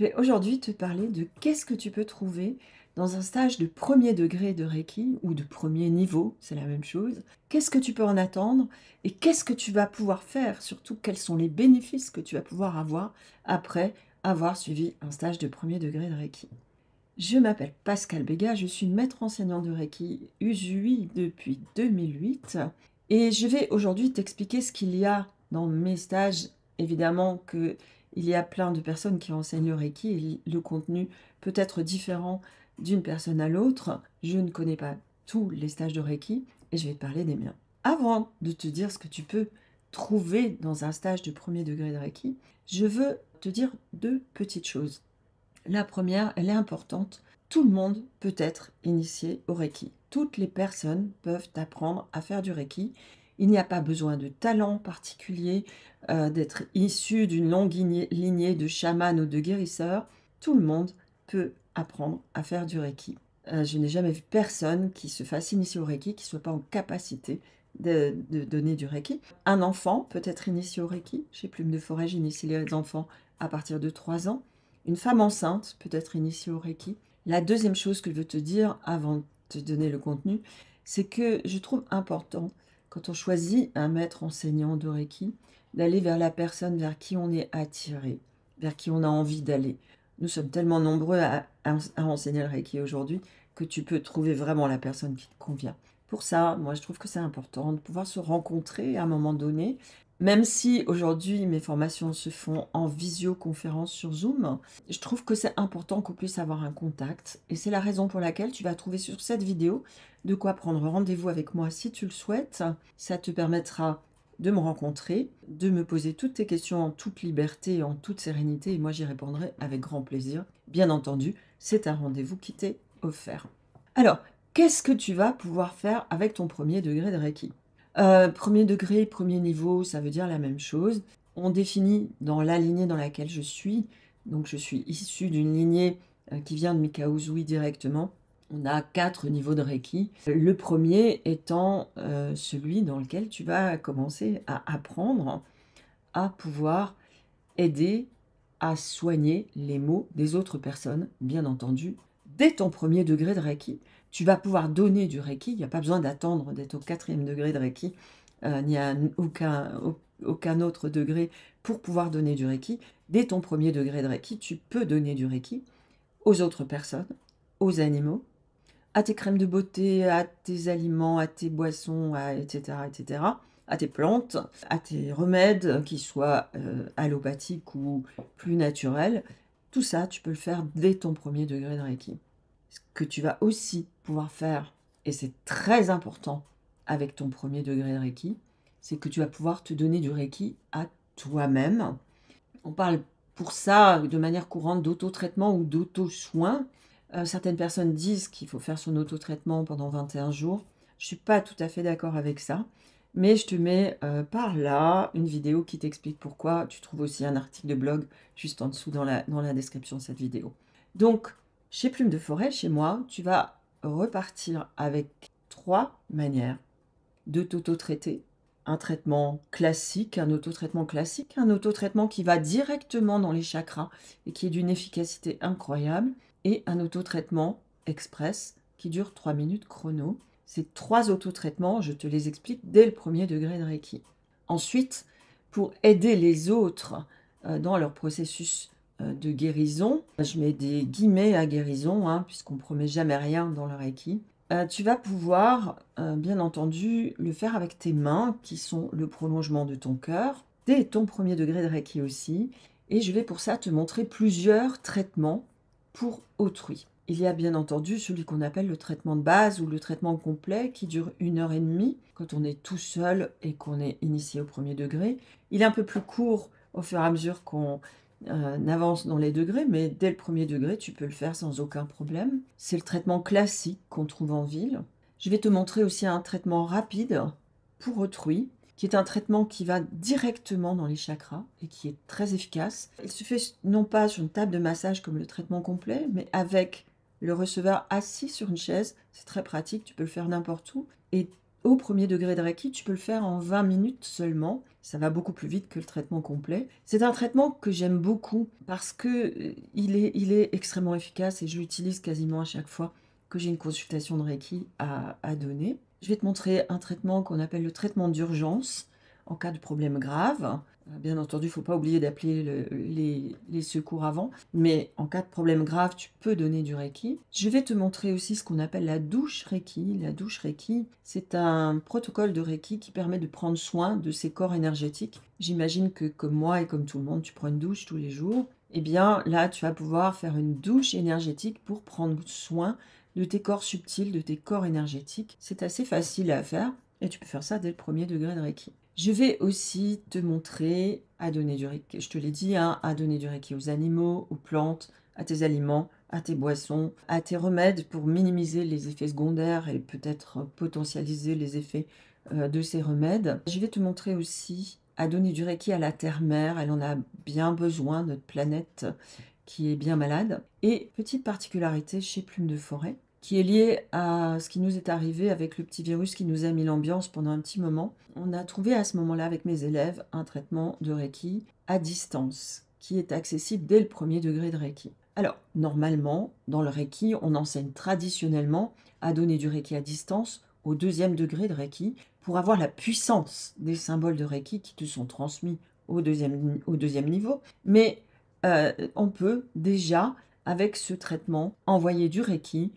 Je vais aujourd'hui te parler de qu'est-ce que tu peux trouver dans un stage de premier degré de Reiki ou de premier niveau, c'est la même chose. Qu'est-ce que tu peux en attendre et qu'est-ce que tu vas pouvoir faire Surtout, quels sont les bénéfices que tu vas pouvoir avoir après avoir suivi un stage de premier degré de Reiki Je m'appelle Pascal Béga, je suis maître enseignant de Reiki Usui depuis 2008 et je vais aujourd'hui t'expliquer ce qu'il y a dans mes stages. Évidemment que il y a plein de personnes qui enseignent le Reiki et le contenu peut être différent d'une personne à l'autre. Je ne connais pas tous les stages de Reiki et je vais te parler des miens. Avant de te dire ce que tu peux trouver dans un stage de premier degré de Reiki, je veux te dire deux petites choses. La première, elle est importante. Tout le monde peut être initié au Reiki. Toutes les personnes peuvent apprendre à faire du Reiki il n'y a pas besoin de talent particulier, euh, d'être issu d'une longue lignée de chamans ou de guérisseurs. Tout le monde peut apprendre à faire du Reiki. Euh, je n'ai jamais vu personne qui se fasse initier au Reiki qui ne soit pas en capacité de, de, donner du Reiki. Un enfant peut être initié au Reiki. Chez Plume de Forêt, j'initie les enfants à partir de 3 ans. Une femme enceinte peut être initiée au Reiki. La deuxième chose que je veux te dire avant de te donner le contenu, c'est que je trouve important quand on choisit un maître enseignant de Reiki, d'aller vers la personne vers qui on est attiré, vers qui on a envie d'aller. Nous sommes tellement nombreux à, enseigner le Reiki aujourd'hui que tu peux trouver vraiment la personne qui te convient. Pour ça, moi, je trouve que c'est important de pouvoir se rencontrer à un moment donné même si aujourd'hui mes formations se font en visioconférence sur Zoom, je trouve que c'est important qu'on puisse avoir un contact. Et c'est la raison pour laquelle tu vas trouver sur cette vidéo de quoi prendre rendez-vous avec moi si tu le souhaites. Ça te permettra de me rencontrer, de me poser toutes tes questions en toute liberté et en toute sérénité. Et moi j'y répondrai avec grand plaisir. Bien entendu, c'est un rendez-vous qui t'est offert. Alors, qu'est-ce que tu vas pouvoir faire avec ton premier degré de Reiki euh, premier degré, premier niveau, ça veut dire la même chose. On définit dans la lignée dans laquelle je suis, donc je suis issu d'une lignée euh, qui vient de Mikao directement. On a quatre niveaux de Reiki. Le premier étant euh, celui dans lequel tu vas commencer à apprendre à pouvoir aider à soigner les mots des autres personnes, bien entendu, dès ton premier degré de Reiki tu vas pouvoir donner du Reiki. Il n'y a pas besoin d'attendre d'être au quatrième degré de Reiki, Il n'y a aucun, aucun autre degré pour pouvoir donner du Reiki. Dès ton premier degré de Reiki, tu peux donner du Reiki aux autres personnes, aux animaux, à tes crèmes de beauté, à tes aliments, à tes boissons, etc., etc., à tes plantes, à tes remèdes, qui soient euh, allopathiques ou plus naturels. Tout ça, tu peux le faire dès ton premier degré de Reiki. Ce que tu vas aussi faire, et c'est très important avec ton premier degré de Reiki, c'est que tu vas pouvoir te donner du Reiki à toi-même. On parle pour ça de manière courante d'auto-traitement ou d'auto-soin. Euh, certaines personnes disent qu'il faut faire son auto-traitement pendant 21 jours. Je ne suis pas tout à fait d'accord avec ça. Mais je te mets euh, par là une vidéo qui t'explique pourquoi. Tu trouves aussi un article de blog juste en dessous dans la, dans la description de cette vidéo. Donc, chez Plume de Forêt, chez moi, tu vas repartir avec trois manières de t'auto-traiter. Un traitement classique, un auto-traitement classique, un auto-traitement qui va directement dans les chakras et qui est d'une efficacité incroyable, et un auto-traitement express qui dure trois minutes chrono. Ces trois auto-traitements, je te les explique dès le premier degré de Reiki. Ensuite, pour aider les autres euh, dans leur processus euh, de guérison. Je mets des guillemets à guérison, hein, puisqu'on promet jamais rien dans le Reiki. Euh, tu vas pouvoir, euh, bien entendu, le faire avec tes mains, qui sont le prolongement de ton cœur, dès ton premier degré de Reiki aussi. Et je vais pour ça te montrer plusieurs traitements pour autrui. Il y a bien entendu celui qu'on appelle le traitement de base ou le traitement complet qui dure une heure et demie quand on est tout seul et qu'on est initié au premier degré. Il est un peu plus court au fur et à mesure qu'on euh, n'avance avance dans les degrés, mais dès le premier degré, tu peux le faire sans aucun problème. C'est le traitement classique qu'on trouve en ville. Je vais te montrer aussi un traitement rapide pour autrui, qui est un traitement qui va directement dans les chakras et qui est très efficace. Il se fait non pas sur une table de massage comme le traitement complet, mais avec le receveur assis sur une chaise. C'est très pratique, tu peux le faire n'importe où. Et au premier degré de Reiki, tu peux le faire en 20 minutes seulement ça va beaucoup plus vite que le traitement complet. C'est un traitement que j'aime beaucoup parce que euh, est, il est extrêmement efficace et je l'utilise quasiment à chaque fois que j'ai une consultation de Reiki à donner. Je vais te montrer un traitement qu'on appelle le traitement d'urgence en cas de problème grave. Euh, bien entendu, il ne faut pas oublier d'appeler les, les, secours avant, mais en cas de problème grave, tu peux donner du Reiki. Je vais te montrer aussi ce qu'on appelle la douche Reiki. La douche Reiki, c'est un protocole de Reiki qui permet de prendre soin de ses corps énergétiques. J'imagine que comme moi et comme tout le monde, tu prends une douche tous les jours. Eh bien là, tu vas pouvoir faire une douche énergétique pour prendre soin de tes corps subtils, de tes corps énergétiques. C'est assez facile à faire et tu peux faire ça dès le premier degré de Reiki. Je vais aussi te montrer à donner du reiki, je te l'ai dit, hein, à donner du reiki aux animaux, aux plantes, à tes aliments, à tes boissons, à tes remèdes pour minimiser les effets secondaires et peut-être potentialiser les effets euh, de ces remèdes. Je vais te montrer aussi à donner du reiki à la terre-mère, elle en a bien besoin, notre planète qui est bien malade. Et petite particularité chez Plume de Forêt, qui est lié à ce qui nous est arrivé avec le petit virus qui nous a mis l'ambiance pendant un petit moment. On a trouvé à ce moment-là avec mes élèves un traitement de Reiki à distance qui est accessible dès le premier degré de Reiki. Alors, normalement, dans le Reiki, on enseigne traditionnellement à donner du Reiki à distance au deuxième degré de Reiki pour avoir la puissance des symboles de Reiki qui te sont transmis au deuxième, au deuxième niveau. Mais euh, on peut déjà, avec ce traitement, envoyer du Reiki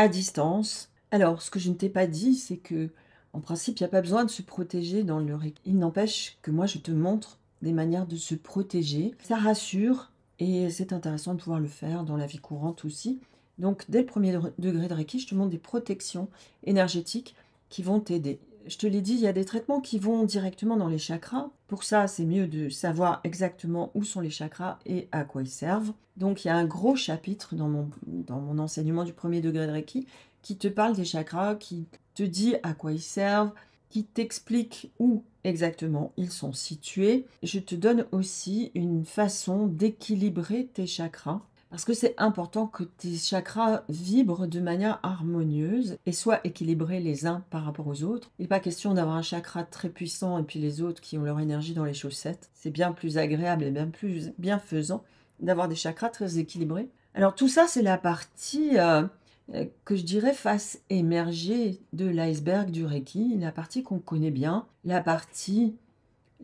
à distance. Alors, ce que je ne t'ai pas dit, c'est que, en principe, il n'y a pas besoin de se protéger dans le Reiki. Il n'empêche que moi, je te montre des manières de se protéger. Ça rassure et c'est intéressant de pouvoir le faire dans la vie courante aussi. Donc, dès le premier degré de Reiki, je te montre des protections énergétiques qui vont t'aider je te l'ai dit, il y a des traitements qui vont directement dans les chakras. Pour ça, c'est mieux de savoir exactement où sont les chakras et à quoi ils servent. Donc, il y a un gros chapitre dans mon, dans mon enseignement du premier degré de Reiki qui te parle des chakras, qui te dit à quoi ils servent, qui t'explique où exactement ils sont situés. Je te donne aussi une façon d'équilibrer tes chakras parce que c'est important que tes chakras vibrent de manière harmonieuse et soient équilibrés les uns par rapport aux autres. Il n'est pas question d'avoir un chakra très puissant et puis les autres qui ont leur énergie dans les chaussettes. C'est bien plus agréable et bien plus bienfaisant d'avoir des chakras très équilibrés. Alors tout ça, c'est la partie euh, euh, que je dirais face émerger de l'iceberg du Reiki, la partie qu'on connaît bien, la partie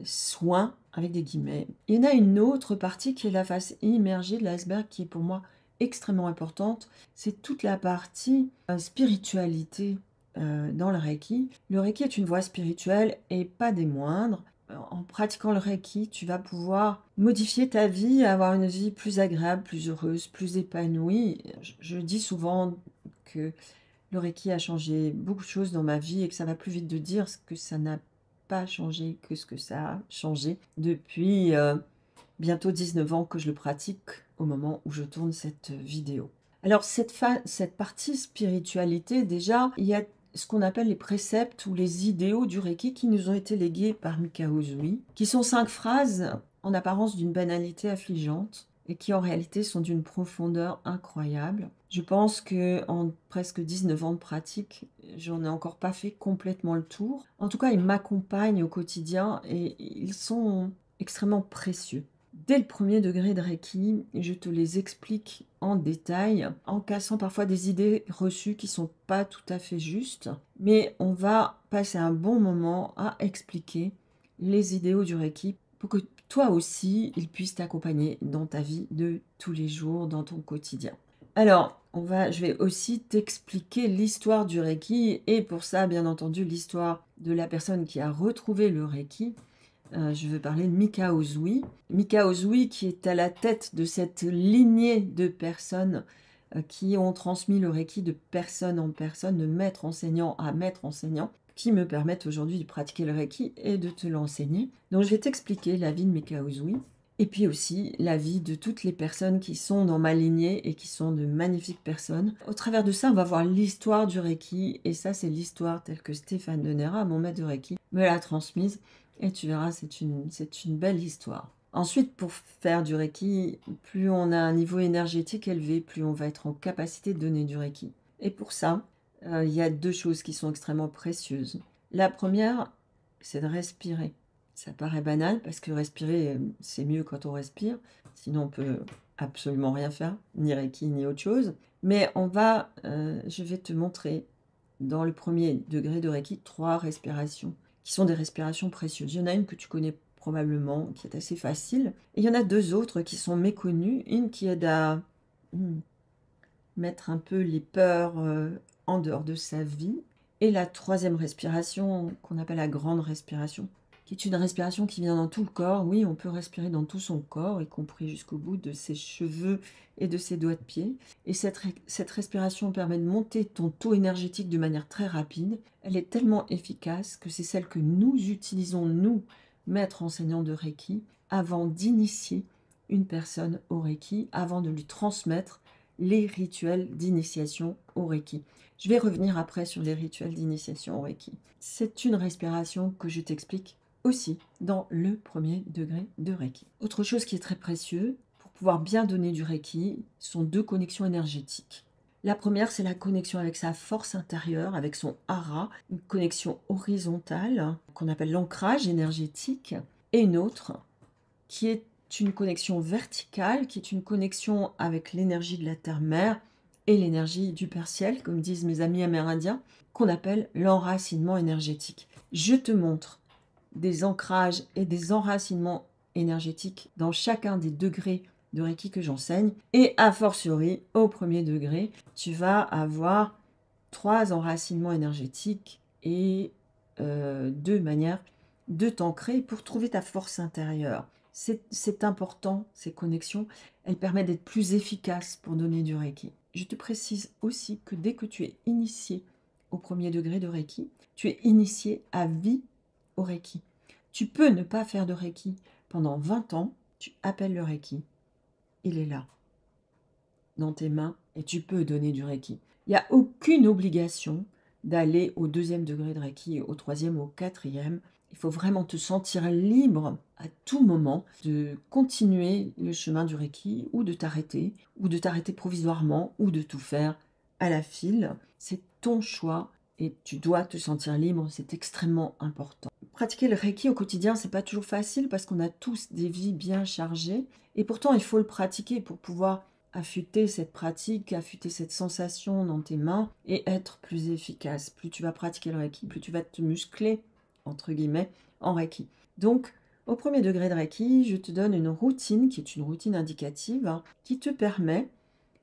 soin avec des guillemets. Il y en a une autre partie qui est la face immergée de l'iceberg qui est pour moi extrêmement importante. C'est toute la partie euh, spiritualité euh, dans le Reiki. Le Reiki est une voie spirituelle et pas des moindres. En pratiquant le Reiki, tu vas pouvoir modifier ta vie, avoir une vie plus agréable, plus heureuse, plus épanouie. Je, je dis souvent que le Reiki a changé beaucoup de choses dans ma vie et que ça va plus vite de dire ce que ça n'a pas changé que ce que ça a changé depuis euh, bientôt 19 ans que je le pratique au moment où je tourne cette vidéo. Alors cette, cette partie spiritualité, déjà, il y a ce qu'on appelle les préceptes ou les idéaux du Reiki qui nous ont été légués par Mikao Zui, qui sont cinq phrases en apparence d'une banalité affligeante et qui en réalité sont d'une profondeur incroyable je pense que en presque 19 ans de pratique, j'en ai encore pas fait complètement le tour. En tout cas, ils m'accompagnent au quotidien et ils sont extrêmement précieux. Dès le premier degré de Reiki, je te les explique en détail, en cassant parfois des idées reçues qui sont pas tout à fait justes, mais on va passer un bon moment à expliquer les idéaux du Reiki pour que toi aussi, ils puissent t'accompagner dans ta vie de tous les jours, dans ton quotidien. Alors, je vais aussi t'expliquer l'histoire du Reiki et pour ça, bien entendu, l'histoire de la personne qui a retrouvé le Reiki. Euh, je veux parler de Mika Ozui. Mika Ozui qui est à la tête de cette lignée de personnes euh, qui ont transmis le Reiki de personne en personne, de maître enseignant à maître enseignant, qui me permettent aujourd'hui de pratiquer le Reiki et de te l'enseigner. Donc je vais t'expliquer la vie de Mika Ozui. Et puis aussi la vie de toutes les personnes qui sont dans ma lignée et qui sont de magnifiques personnes. Au travers de ça, on va voir l'histoire du Reiki. Et ça, c'est l'histoire telle que Stéphane Denera, mon maître de Reiki, me l'a transmise. Et tu verras, c'est une, belle histoire. Ensuite, pour faire du Reiki, plus on a un niveau énergétique élevé, plus on va être en capacité de donner du Reiki. Et pour ça, euh, il y a deux choses qui sont extrêmement précieuses. La première, c'est de respirer ça paraît banal parce que respirer, euh, c'est mieux quand on respire. Sinon, on peut absolument rien faire, ni Reiki, ni autre chose. Mais on va, euh, je vais te montrer dans le premier degré de Reiki trois respirations qui sont des respirations précieuses. Il y en a une que tu connais probablement, qui est assez facile. Et il y en a deux autres qui sont méconnues. Une qui aide à hmm, mettre un peu les peurs euh, en dehors de sa vie. Et la troisième respiration qu'on appelle la grande respiration, qui est une respiration qui vient dans tout le corps. Oui, on peut respirer dans tout son corps, y compris jusqu'au bout de ses cheveux et de ses doigts de pied. Et cette, cette respiration permet de monter ton taux énergétique de manière très rapide. Elle est tellement efficace que c'est celle que nous utilisons, nous, maîtres enseignants de Reiki, avant d'initier une personne au Reiki, avant de lui transmettre les rituels d'initiation au Reiki. Je vais revenir après sur les rituels d'initiation au Reiki. C'est une respiration que je t'explique aussi dans le premier degré de Reiki. Autre chose qui est très précieux pour pouvoir bien donner du Reiki sont deux connexions énergétiques. La première, c'est la connexion avec sa force intérieure, avec son hara, une connexion horizontale qu'on appelle l'ancrage énergétique, et une autre qui est une connexion verticale, qui est une connexion avec l'énergie de la terre-mère et l'énergie du Père Ciel, comme disent mes amis amérindiens, qu'on appelle l'enracinement énergétique. Je te montre des ancrages et des enracinements énergétiques dans chacun des degrés de Reiki que j'enseigne. Et a fortiori, au premier degré, tu vas avoir trois enracinements énergétiques et euh, deux manières de t'ancrer pour trouver ta force intérieure. C'est important, ces connexions. Elles permettent d'être plus efficaces pour donner du Reiki. Je te précise aussi que dès que tu es initié au premier degré de Reiki, tu es initié à vie au Reiki. Tu peux ne pas faire de Reiki. Pendant 20 ans, tu appelles le Reiki. Il est là, dans tes mains, et tu peux donner du Reiki. Il n'y a aucune obligation d'aller au deuxième degré de Reiki, au troisième, au quatrième. Il faut vraiment te sentir libre à tout moment de continuer le chemin du Reiki ou de t'arrêter, ou de t'arrêter provisoirement, ou de tout faire à la file. C'est ton choix et tu dois te sentir libre, c'est extrêmement important. Pratiquer le Reiki au quotidien, c'est pas toujours facile parce qu'on a tous des vies bien chargées. Et pourtant, il faut le pratiquer pour pouvoir affûter cette pratique, affûter cette sensation dans tes mains et être plus efficace. Plus tu vas pratiquer le Reiki, plus tu vas te muscler, entre guillemets, en Reiki. Donc, au premier degré de Reiki, je te donne une routine qui est une routine indicative hein, qui te permet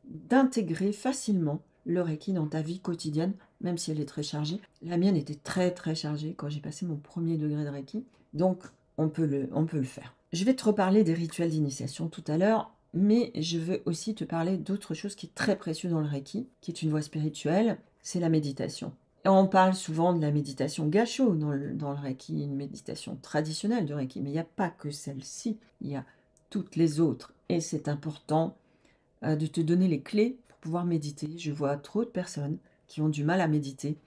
d'intégrer facilement le Reiki dans ta vie quotidienne, même si elle est très chargée. La mienne était très très chargée quand j'ai passé mon premier degré de Reiki, donc on peut le, on peut le faire. Je vais te reparler des rituels d'initiation tout à l'heure, mais je veux aussi te parler d'autre chose qui est très précieux dans le Reiki, qui est une voie spirituelle, c'est la méditation. on parle souvent de la méditation gacho dans le, dans le Reiki, une méditation traditionnelle de Reiki, mais il n'y a pas que celle-ci, il y a toutes les autres. Et c'est important euh, de te donner les clés pouvoir méditer. Je vois trop de personnes qui ont du mal à méditer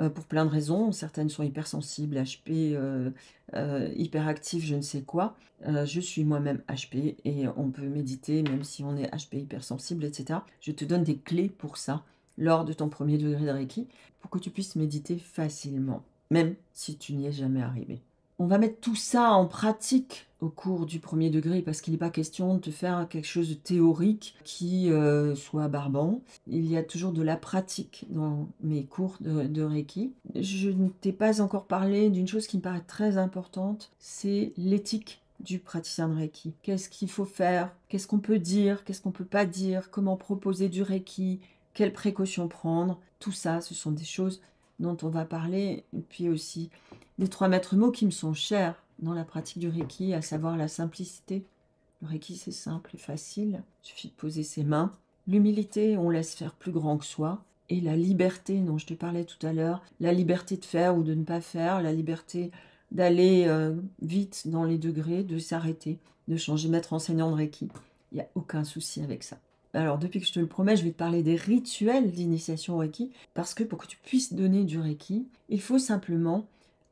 euh, pour plein de raisons. Certaines sont hypersensibles, HP, euh, euh, hyperactives, je ne sais quoi. Euh, je suis moi-même HP et on peut méditer même si on est HP hypersensible, etc. Je te donne des clés pour ça lors de ton premier degré de Reiki pour que tu puisses méditer facilement, même si tu n'y es jamais arrivé. On va mettre tout ça en pratique au cours du premier degré parce qu'il n'est pas question de te faire quelque chose de théorique qui euh, soit barbant. Il y a toujours de la pratique dans mes cours de, de Reiki. Je ne t'ai pas encore parlé d'une chose qui me paraît très importante, c'est l'éthique du praticien de Reiki. Qu'est-ce qu'il faut faire Qu'est-ce qu'on peut dire Qu'est-ce qu'on peut pas dire Comment proposer du Reiki Quelles précautions prendre Tout ça, ce sont des choses dont on va parler. Et puis aussi, les trois maîtres mots qui me sont chers dans la pratique du Reiki, à savoir la simplicité. Le Reiki, c'est simple et facile, il suffit de poser ses mains. L'humilité, on laisse faire plus grand que soi. Et la liberté, dont je te parlais tout à l'heure, la liberté de faire ou de ne pas faire, la liberté d'aller euh, vite dans les degrés, de s'arrêter, de changer maître enseignant de Reiki. Il n'y a aucun souci avec ça. Alors, depuis que je te le promets, je vais te parler des rituels d'initiation au Reiki, parce que pour que tu puisses donner du Reiki, il faut simplement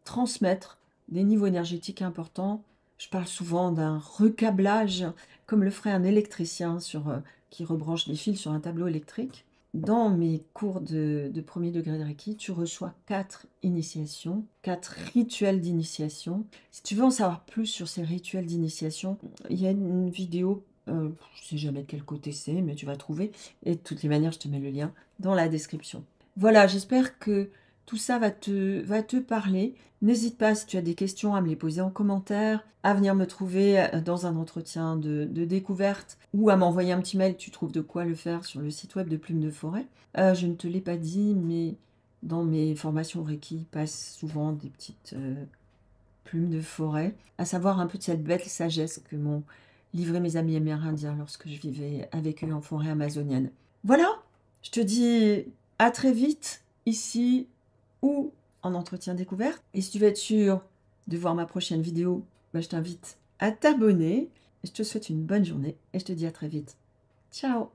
transmettre des niveaux énergétiques importants. Je parle souvent d'un recablage, comme le ferait un électricien euh, qui rebranche les fils sur un tableau électrique. Dans mes cours de, premier degré de Reiki, tu reçois quatre initiations, quatre rituels d'initiation. Si tu veux en savoir plus sur ces rituels d'initiation, il y a une vidéo euh, je ne sais jamais de quel côté c'est, mais tu vas trouver. Et de toutes les manières, je te mets le lien dans la description. Voilà, j'espère que tout ça va te, va te parler. N'hésite pas, si tu as des questions, à me les poser en commentaire, à venir me trouver euh, dans un entretien de, découverte ou à m'envoyer un petit mail. Tu trouves de quoi le faire sur le site web de Plume de Forêt. Euh, je ne te l'ai pas dit, mais dans mes formations Reiki passent souvent des petites euh, plumes de forêt, à savoir un peu de cette belle sagesse que m'ont livré mes amis amérindiens lorsque je vivais avec eux en forêt amazonienne. Voilà, je te dis à très vite ici ou en entretien découverte. Et si tu veux être sûr de voir ma prochaine vidéo, bah, je t'invite à t'abonner. Je te souhaite une bonne journée et je te dis à très vite. Ciao